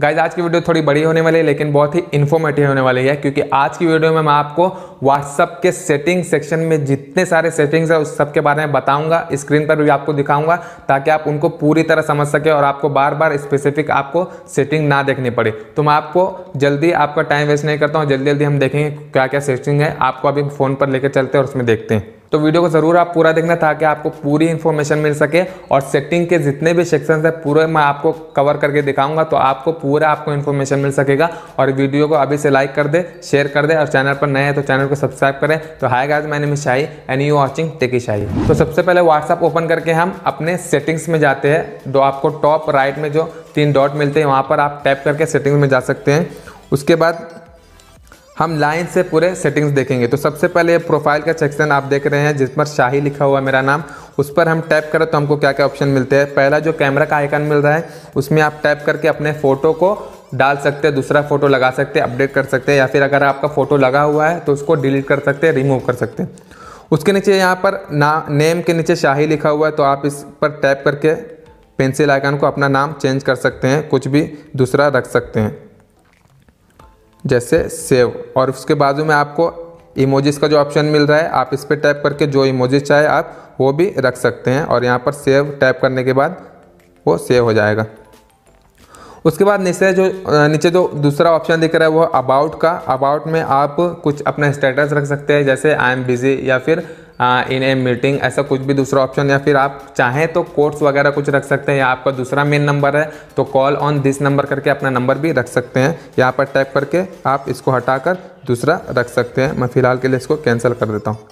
guys आज की video थोड़ी बड़ी होने वाली है लेकिन बहुत ही इन्फॉर्मेटिव होने वाली है क्योंकि आज की वीडियो में मैं आपको व्हाट्सअप के सेटिंग सेक्शन में जितने सारे सेटिंग्स है उस सब के बारे में बताऊंगा स्क्रीन पर भी आपको दिखाऊंगा ताकि आप उनको पूरी तरह समझ सके और आपको बार बार स्पेसिफिक आपको सेटिंग ना देखनी पड़े तो मैं आपको जल्दी आपका टाइम वेस्ट नहीं करता हूँ जल्दी जल्दी हम देखेंगे क्या क्या सेटिंग है आपको अभी फ़ोन पर लेकर चलते हैं और उसमें देखते हैं तो वीडियो को ज़रूर आप पूरा देखना ताकि आपको पूरी इन्फॉर्मेशन मिल सके और सेटिंग के जितने भी सेक्शन है पूरे मैं आपको कवर करके दिखाऊंगा तो आपको पूरा आपको इन्फॉर्मेशन मिल सकेगा और वीडियो को अभी से लाइक कर दे शेयर कर दे और चैनल पर नए हैं तो चैनल को सब्सक्राइब करें तो हाई गाइज मैंने miss Shahi and you watching techie Shahi तो सबसे पहले व्हाट्सअप ओपन करके हम अपने सेटिंग्स में जाते हैं तो आपको टॉप राइट में जो तीन डॉट मिलते हैं वहाँ पर आप टैप करके सेटिंग्स में जा सकते हैं उसके बाद हम लाइन से पूरे सेटिंग्स देखेंगे तो सबसे पहले ये प्रोफाइल का सेक्शन आप देख रहे हैं जिस पर शाही लिखा हुआ है मेरा नाम उस पर हम टैप करें तो हमको क्या क्या ऑप्शन मिलते हैं पहला जो कैमरा का आइकन मिल रहा है उसमें आप टैप करके अपने फ़ोटो को डाल सकते हैं दूसरा फ़ोटो लगा सकते हैं अपडेट कर सकते हैं या फिर अगर आपका फ़ोटो लगा हुआ है तो उसको डिलीट कर सकते हैं रिमूव कर सकते हैं उसके नीचे यहाँ पर ना नेम के नीचे शाही लिखा हुआ है तो आप इस पर टैप करके पेंसिल आइकन को अपना नाम चेंज कर सकते हैं कुछ भी दूसरा रख सकते हैं जैसे सेव और उसके बाजू में आपको इमोजेस का जो ऑप्शन मिल रहा है आप इस पर टैप करके जो इमोजेस चाहे आप वो भी रख सकते हैं और यहाँ पर सेव टैप करने के बाद वो सेव हो जाएगा उसके बाद नीचे जो नीचे जो दूसरा ऑप्शन दिख रहा है वो अबाउट का अबाउट में आप कुछ अपना स्टेटस रख सकते हैं जैसे आई एम बिज़ी या फिर इन ए मीटिंग ऐसा कुछ भी दूसरा ऑप्शन या फिर आप चाहें तो कोर्स वगैरह कुछ रख सकते हैं या आपका दूसरा मेन नंबर है तो कॉल ऑन दिस नंबर करके अपना नंबर भी रख सकते हैं यहाँ पर टैप करके आप इसको हटाकर दूसरा रख सकते हैं मैं फ़िलहाल के लिए इसको कैंसिल कर देता हूँ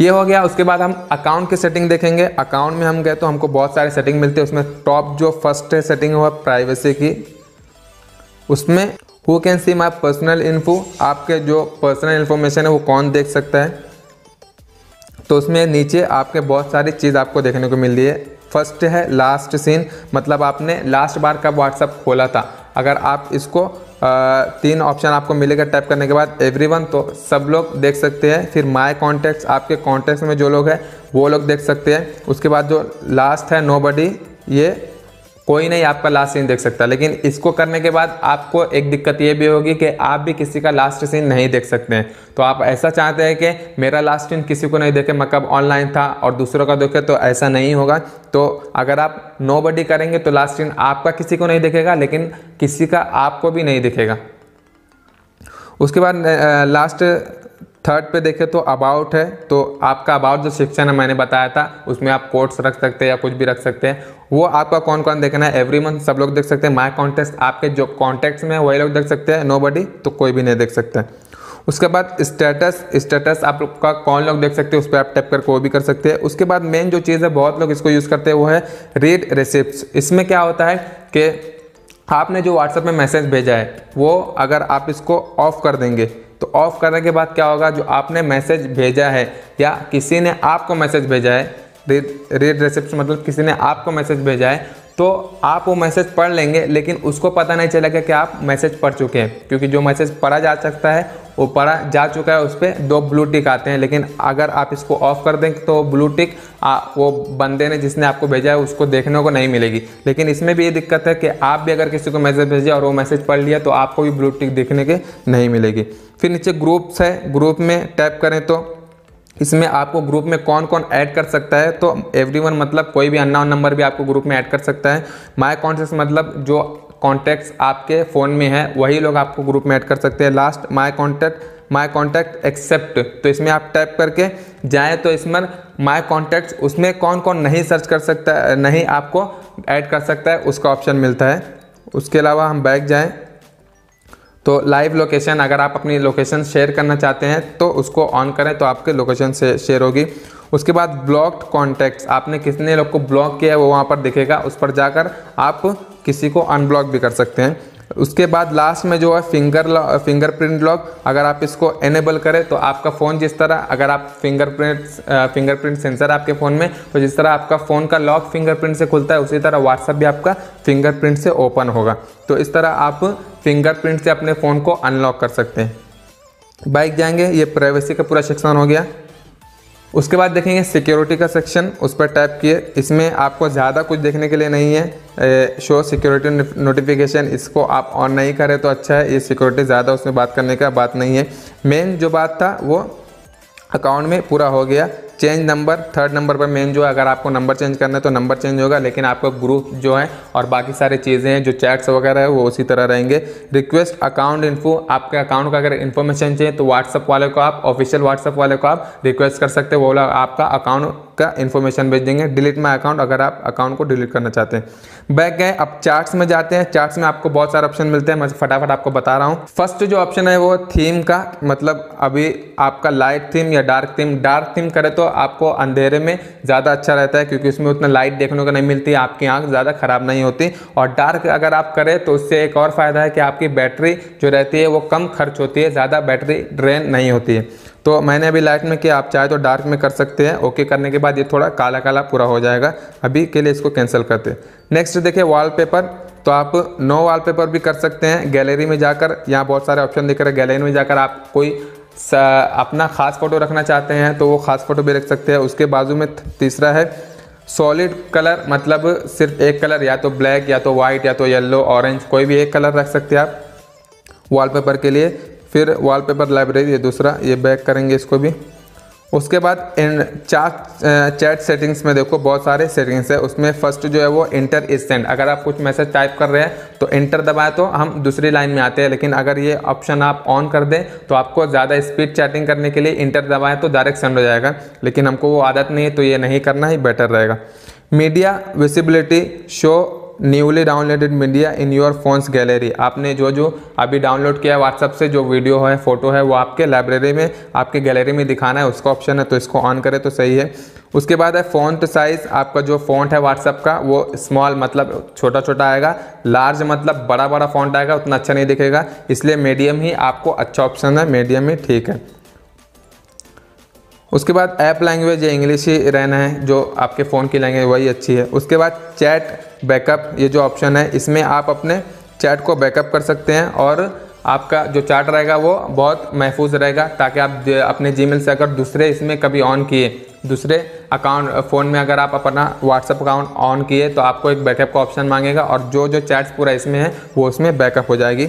ये हो गया उसके बाद हम अकाउंट की सेटिंग देखेंगे अकाउंट में हम गए तो हमको बहुत सारे सेटिंग मिलते हैं उसमें टॉप जो फर्स्ट है सेटिंग हुआ प्राइवेसी की उसमें who can see my personal info आपके जो पर्सनल इन्फॉर्मेशन है वो कौन देख सकता है तो उसमें नीचे आपके बहुत सारी चीज़ आपको देखने को मिल रही है फर्स्ट है लास्ट सीन मतलब आपने लास्ट बार कब व्हाट्सअप खोला था अगर आप इसको आ, तीन ऑप्शन आपको मिलेगा टाइप करने के बाद एवरीवन तो सब लोग देख सकते हैं फिर माय कॉन्टैक्ट्स आपके कॉन्टैक्ट्स में जो लोग हैं वो लोग देख सकते हैं उसके बाद जो लास्ट है नो बडी ये कोई नहीं आपका लास्ट सीन देख सकता लेकिन इसको करने के बाद आपको एक दिक्कत ये भी होगी कि आप भी किसी का लास्ट सीन नहीं देख सकते हैं तो आप ऐसा चाहते हैं कि मेरा लास्ट सीन किसी को नहीं देखे मतलब ऑनलाइन था और दूसरों का देखे तो ऐसा नहीं होगा तो अगर आप नो बडी करेंगे तो लास्ट सीन आपका किसी को नहीं दिखेगा लेकिन किसी का आपको भी नहीं दिखेगा उसके बाद लास्ट थर्ड पे देखें तो अबाउट है तो आपका अबाउट जो सेक्शन है मैंने बताया था उसमें आप कोर्ट्स रख सकते हैं या कुछ भी रख सकते हैं वो आपका कौन कौन देखना है एवरी मंथ सब लोग देख सकते हैं माय कॉन्टेक्ट आपके जो कॉन्टेक्ट्स में है वही लोग देख सकते हैं नो तो कोई भी नहीं देख सकते उसके बाद स्टेटस स्टेटस आप लोग का कौन लोग देख सकते हैं उस पर आप टैप करके वो भी कर सकते हैं उसके बाद मेन जो चीज़ है बहुत लोग इसको यूज़ करते हैं वो है रीड रिसिप्ट इसमें क्या होता है कि आपने जो व्हाट्सएप में मैसेज भेजा है वो अगर आप इसको ऑफ कर देंगे तो ऑफ़ करने के बाद क्या होगा जो आपने मैसेज भेजा है या किसी ने आपको मैसेज भेजा है रेड रिसेप्शन मतलब किसी ने आपको मैसेज भेजा है तो आप वो मैसेज पढ़ लेंगे लेकिन उसको पता नहीं चलेगा कि आप मैसेज पढ़ चुके हैं क्योंकि जो मैसेज पढ़ा जा सकता है वो पड़ा जा चुका है उस पर दो ब्लू टिक आते हैं लेकिन अगर आप इसको ऑफ कर दें तो ब्लू टिक आ, वो बंदे ने जिसने आपको भेजा है उसको देखने को नहीं मिलेगी लेकिन इसमें भी ये दिक्कत है कि आप भी अगर किसी को मैसेज भेजिए और वो मैसेज पढ़ लिया तो आपको भी ब्लू टिक देखने के नहीं मिलेगी फिर नीचे ग्रुप्स है ग्रुप में टैप करें तो इसमें आपको ग्रुप में कौन कौन ऐड कर सकता है तो एवरीवन मतलब कोई भी अन्ना नंबर भी आपको ग्रुप में ऐड कर सकता है माय कॉन्टेक्ट मतलब जो कॉन्टैक्ट्स आपके फ़ोन में है वही लोग आपको ग्रुप में ऐड कर सकते हैं last my contact my contact except तो इसमें आप टाइप करके जाएँ तो इसमें माय कॉन्टैक्ट्स उसमें कौन कौन नहीं सर्च कर सकता नहीं आपको ऐड कर सकता है उसका ऑप्शन मिलता है उसके अलावा हम बैक जाएँ तो लाइव लोकेशन अगर आप अपनी लोकेशन शेयर करना चाहते हैं तो उसको ऑन करें तो आपके लोकेशन से शेयर होगी उसके बाद ब्लॉक्ड कॉन्टैक्ट्स आपने कितने लोग को ब्लॉक किया है वो वहाँ पर दिखेगा उस पर जाकर आप किसी को अनब्लॉक भी कर सकते हैं उसके बाद लास्ट में जो है फिंगर फिंगर प्रिंट लॉक अगर आप इसको एनेबल करें तो आपका फ़ोन जिस तरह अगर आप finger print finger print sensor आपके फ़ोन में तो जिस तरह आपका फ़ोन का लॉक फिंगर प्रिंट से खुलता है उसी तरह व्हाट्सअप भी आपका फिंगर प्रिंट से ओपन होगा तो इस तरह आप फिंगर प्रिंट से अपने फ़ोन को अनलॉक कर सकते हैं बाइक जाएंगे ये प्राइवेसी का पूरा सेक्शन हो गया उसके बाद देखेंगे सिक्योरिटी का सेक्शन उस पर टैप किए इसमें आपको ज़्यादा कुछ देखने के लिए नहीं है शो सिक्योरिटी नोटिफिकेशन इसको आप ऑन नहीं करें तो अच्छा है ये सिक्योरिटी ज़्यादा उसमें बात करने का बात नहीं है मेन जो बात था वो अकाउंट में पूरा हो गया चेंज नंबर थर्ड नंबर पर मेन जो है अगर आपको नंबर चेंज करना है तो नंबर चेंज होगा लेकिन आपका ग्रुप जो है और बाकी सारी चीज़ें हैं जो चैट्स वगैरह है वो उसी तरह रहेंगे रिक्वेस्ट अकाउंट इन्फो आपके अकाउंट का अगर इन्फॉर्मेशन चाहिए तो व्हाट्सअप वाले को आप ऑफिशियल व्हाट्सअप वाले को आप रिक्वेस्ट कर सकते हैं वो आपका अकाउंट का इन्फॉर्मेशन भेज देंगे डिलीट माई अकाउंट अगर आप अकाउंट को डिलीट करना चाहते हैं बैक गए अब चार्ट्स में जाते हैं चार्ट्स में आपको बहुत सारे ऑप्शन मिलते हैं मैं फटाफट आपको बता रहा हूँ फर्स्ट जो ऑप्शन है वो थीम का मतलब अभी आपका लाइट थीम या डार्क थीम डार्क थीम करे तो आपको अंधेरे में ज़्यादा अच्छा रहता है क्योंकि उसमें उतना लाइट देखने को नहीं मिलती आपकी आँख ज़्यादा ख़राब नहीं होती और डार्क अगर आप करें तो उससे एक और फ़ायदा है कि आपकी बैटरी जो रहती है वो कम खर्च होती है ज़्यादा बैटरी ड्रेन नहीं होती है तो मैंने अभी लाइट में किया आप चाहे तो डार्क में कर सकते हैं ओके करने के बाद ये थोड़ा काला काला पूरा हो जाएगा अभी के लिए इसको कैंसिल करते हैं नेक्स्ट देखिए वॉलपेपर तो आप नो वॉलपेपर भी कर सकते हैं गैलरी में जाकर यहाँ बहुत सारे ऑप्शन दिख रहे हैं गैलरी में जाकर आप कोई अपना ख़ास फ़ोटो रखना चाहते हैं तो वो ख़ास फ़ोटो भी रख सकते हैं उसके बाजू में तीसरा है सॉलिड कलर मतलब सिर्फ एक कलर या तो ब्लैक या तो वाइट या तो येल्लो ऑरेंज कोई भी एक कलर रख सकते हैं आप वॉलपेपर के लिए फिर वॉलपेपर लाइब्रेरी ये दूसरा ये बैक करेंगे इसको भी उसके बाद इन चार चैट सेटिंग्स में देखो बहुत सारे सेटिंग्स है उसमें फर्स्ट जो है वो इंटर इज सेंड अगर आप कुछ मैसेज टाइप कर रहे हैं तो इंटर दबाए तो हम दूसरी लाइन में आते हैं लेकिन अगर ये ऑप्शन आप ऑन कर दें तो आपको ज़्यादा स्पीड चैटिंग करने के लिए इंटर दबाएँ तो डायरेक्ट सेंड हो जाएगा लेकिन हमको वो आदत नहीं है तो ये नहीं करना ही बेटर रहेगा media visibility show newly downloaded media in your phone's gallery आपने जो जो अभी डाउनलोड किया है व्हाट्सअप से जो वीडियो है फोटो है वो आपके लाइब्रेरी में आपके गैलरी में दिखाना है उसका ऑप्शन है तो इसको ऑन करें तो सही है उसके बाद है फ़ॉन्ट साइज़ आपका जो फ़ॉन्ट है व्हाट्सअप का वो स्मॉल मतलब छोटा छोटा आएगा लार्ज मतलब बड़ा बड़ा फ़ॉन्ट आएगा उतना अच्छा नहीं दिखेगा इसलिए मीडियम ही आपको अच्छा ऑप्शन है मीडियम ही ठीक है उसके बाद ऐप लैंग्वेज इंग्लिश ही रहना है जो आपके फ़ोन की लैंग्वेज वही अच्छी है उसके बाद चैट बैकअप ये जो ऑप्शन है इसमें आप अपने चैट को बैकअप कर सकते हैं और आपका जो चैट रहेगा वो बहुत महफूज रहेगा ताकि आप अपने जी से अगर दूसरे इसमें कभी ऑन किए दूसरे अकाउंट फ़ोन में अगर आप अपना व्हाट्सअप अकाउंट ऑन किए तो आपको एक बैकअप का ऑप्शन मांगेगा और जो जो चैट्स पूरा इसमें है वो उसमें बैकअप हो जाएगी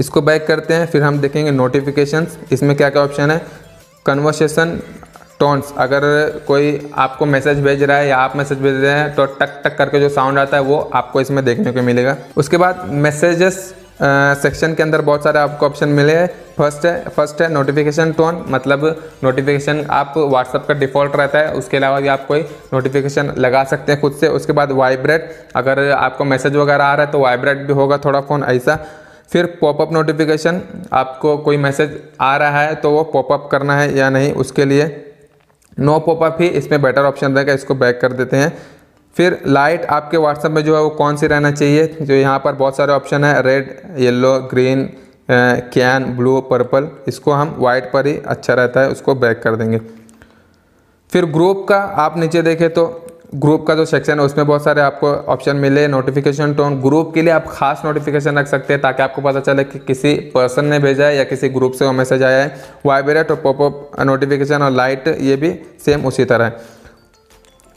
इसको बैक करते हैं फिर हम देखेंगे नोटिफिकेशंस इसमें क्या क्या ऑप्शन है कन्वर्सेशन टोन्स अगर कोई आपको मैसेज भेज रहा है या आप मैसेज भेज रहे हैं तो टक टक करके जो साउंड आता है वो आपको इसमें देखने को मिलेगा उसके बाद मैसेजेस सेक्शन के अंदर बहुत सारे आपको ऑप्शन मिले हैं फर्स्ट है फर्स्ट है नोटिफिकेशन टोन मतलब नोटिफिकेशन आप व्हाट्सअप का डिफ़ॉल्ट रहता है उसके अलावा भी आप कोई नोटिफिकेशन लगा सकते हैं खुद से उसके बाद वाइब्रेट अगर आपको मैसेज वगैरह आ रहा है तो वाइब्रेट भी होगा थोड़ा फ़ोन ऐसा फिर पॉपअप नोटिफिकेशन आपको कोई मैसेज आ रहा है तो वो पॉपअप करना है या नहीं उसके लिए नो पॉपअप ही इसमें बेटर ऑप्शन रहेगा इसको बैक कर देते हैं फिर लाइट आपके व्हाट्सअप में जो है वो कौन सी रहना चाहिए जो यहाँ पर बहुत सारे ऑप्शन है red yellow green can blue purple इसको हम वाइट पर ही अच्छा रहता है उसको बैक कर देंगे फिर ग्रुप का आप नीचे देखें तो ग्रुप का जो सेक्शन है उसमें बहुत सारे आपको ऑप्शन मिले नोटिफिकेशन टोन ग्रुप के लिए आप खास नोटिफिकेशन रख सकते हैं ताकि आपको पता चले कि किसी पर्सन ने भेजा है या किसी ग्रुप से वो मैसेज आया है वाइब्रेट और पॉपअप नोटिफिकेशन और लाइट ये भी सेम उसी तरह है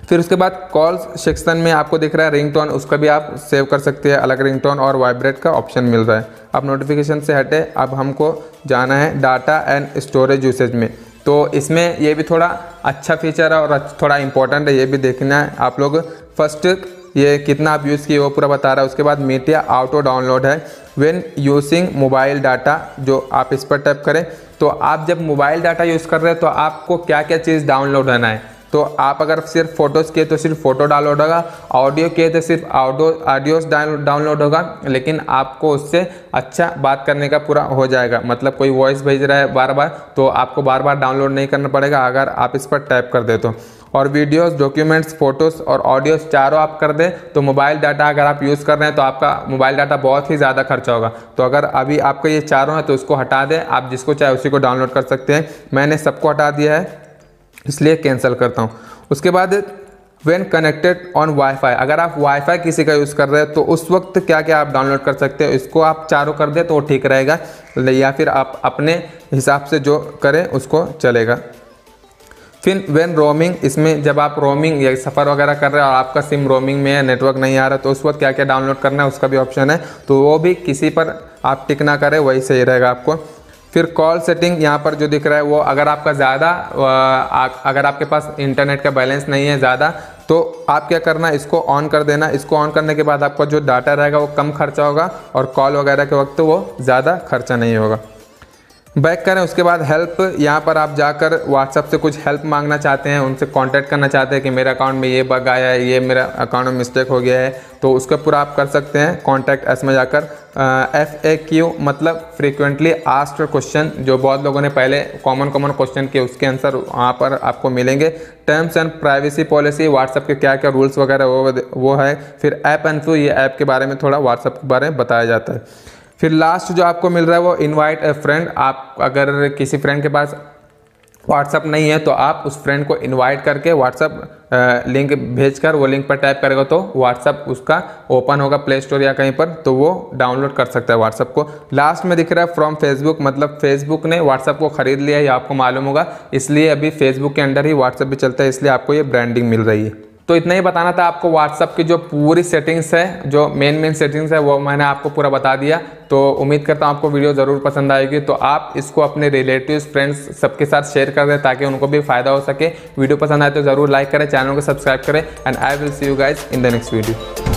फिर उसके बाद कॉल्स सेक्शन में आपको दिख रहा है टोन उसका भी आप सेव कर सकते हैं अलग टोन और वाइब्रेट का ऑप्शन मिल रहा है अब नोटिफिकेशन से हटे अब हमको जाना है डाटा एंड स्टोरेज यूसेज में तो इसमें ये भी थोड़ा अच्छा फीचर है और थोड़ा इंपॉर्टेंट है ये भी देखना है आप लोग फर्स्ट ये कितना आप यूज़ किए वो पूरा बता रहा है उसके बाद मीडिया ऑटो डाउनलोड है वेन यूजिंग मोबाइल डाटा जो आप इस पर टैप करें तो आप जब मोबाइल डाटा यूज़ कर रहे हैं तो आपको क्या क्या चीज़ डाउनलोड होना है तो आप अगर सिर्फ फ़ोटोज़ किए तो सिर्फ फ़ोटो डाउनलोड होगा ऑडियो किए तो सिर्फ ऑडियो ऑडियोस डाउनलोड होगा लेकिन आपको उससे अच्छा बात करने का पूरा हो जाएगा मतलब कोई वॉइस भेज रहा है बार बार तो आपको बार बार डाउनलोड नहीं करना पड़ेगा अगर आप इस पर टाइप कर दे तो और वीडियोस डॉक्यूमेंट्स फोटोज़ और ऑडियोज़ चारों आप कर दें तो मोबाइल डाटा अगर आप यूज़ कर रहे हैं तो आपका मोबाइल डाटा बहुत ही ज़्यादा खर्चा होगा तो अगर अभी आपका ये चारों है तो उसको हटा दें आप जिसको चाहे उसी को डाउनलोड कर सकते हैं मैंने सबको हटा दिया है इसलिए कैंसिल करता हूँ उसके बाद वेन कनेक्टेड ऑन वाईफाई अगर आप वाईफाई किसी का यूज़ कर रहे हैं तो उस वक्त क्या क्या आप डाउनलोड कर सकते हैं इसको आप चारों कर दें तो ठीक रहेगा या फिर आप अपने हिसाब से जो करें उसको चलेगा फिर वेन रोमिंग इसमें जब आप रोमिंग या सफ़र वगैरह कर रहे हैं और आपका सिम रोमिंग में है नेटवर्क नहीं आ रहा तो उस वक्त क्या क्या डाउनलोड करना है उसका भी ऑप्शन है तो वो भी किसी पर आप टिक ना करें वही सही रहेगा आपको फिर कॉल सेटिंग यहाँ पर जो दिख रहा है वो अगर आपका ज़्यादा अगर आपके पास इंटरनेट का बैलेंस नहीं है ज़्यादा तो आप क्या करना इसको ऑन कर देना इसको ऑन करने के बाद आपका जो डाटा रहेगा वो कम खर्चा होगा और कॉल वगैरह के वक्त तो वो ज़्यादा खर्चा नहीं होगा बैक करें उसके बाद हेल्प यहाँ पर आप जाकर व्हाट्सअप से कुछ हेल्प मांगना चाहते हैं उनसे कांटेक्ट करना चाहते हैं कि मेरे अकाउंट में ये बग आया है ये मेरा अकाउंट में मिस्टेक हो गया है तो उसका पूरा आप कर सकते हैं कांटेक्ट एस में जाकर एफ ए क्यू मतलब फ्रीक्वेंटली आस्ट क्वेश्चन जो बहुत लोगों ने पहले कॉमन कॉमन क्वेश्चन किए उसके आंसर वहाँ पर आपको मिलेंगे terms and privacy policy WhatsApp के क्या क्या रूल्स वगैरह वो वो है फिर ऐप एंड फ्यू ये ऐप के बारे में थोड़ा व्हाट्सअप के बारे में बताया जाता है फिर लास्ट जो आपको मिल रहा है वो इनवाइट अ फ्रेंड आप अगर किसी फ्रेंड के पास व्हाट्सअप नहीं है तो आप उस फ्रेंड को इनवाइट करके व्हाट्सअप लिंक भेजकर वो लिंक पर टाइप करेगा तो व्हाट्सअप उसका ओपन होगा प्ले स्टोर या कहीं पर तो वो डाउनलोड कर सकता है व्हाट्सअप को लास्ट में दिख रहा है फ्रॉम फेसबुक मतलब फेसबुक ने व्हाट्सअप को ख़रीद लिया है ये आपको मालूम होगा इसलिए अभी फेसबुक के अंडर ही व्हाट्सअप भी चलता है इसलिए आपको ये ब्रांडिंग मिल रही है तो इतना ही बताना था आपको व्हाट्सअप की जो पूरी सेटिंग्स है जो मेन मेन सेटिंग्स है वो मैंने आपको पूरा बता दिया तो उम्मीद करता हूँ आपको वीडियो ज़रूर पसंद आएगी तो आप इसको अपने रिलेटिव्स फ्रेंड्स सबके साथ शेयर कर दें ताकि उनको भी फ़ायदा हो सके वीडियो पसंद आए तो ज़रूर लाइक करें चैनल को सब्सक्राइब करें and I will see you guys in the next video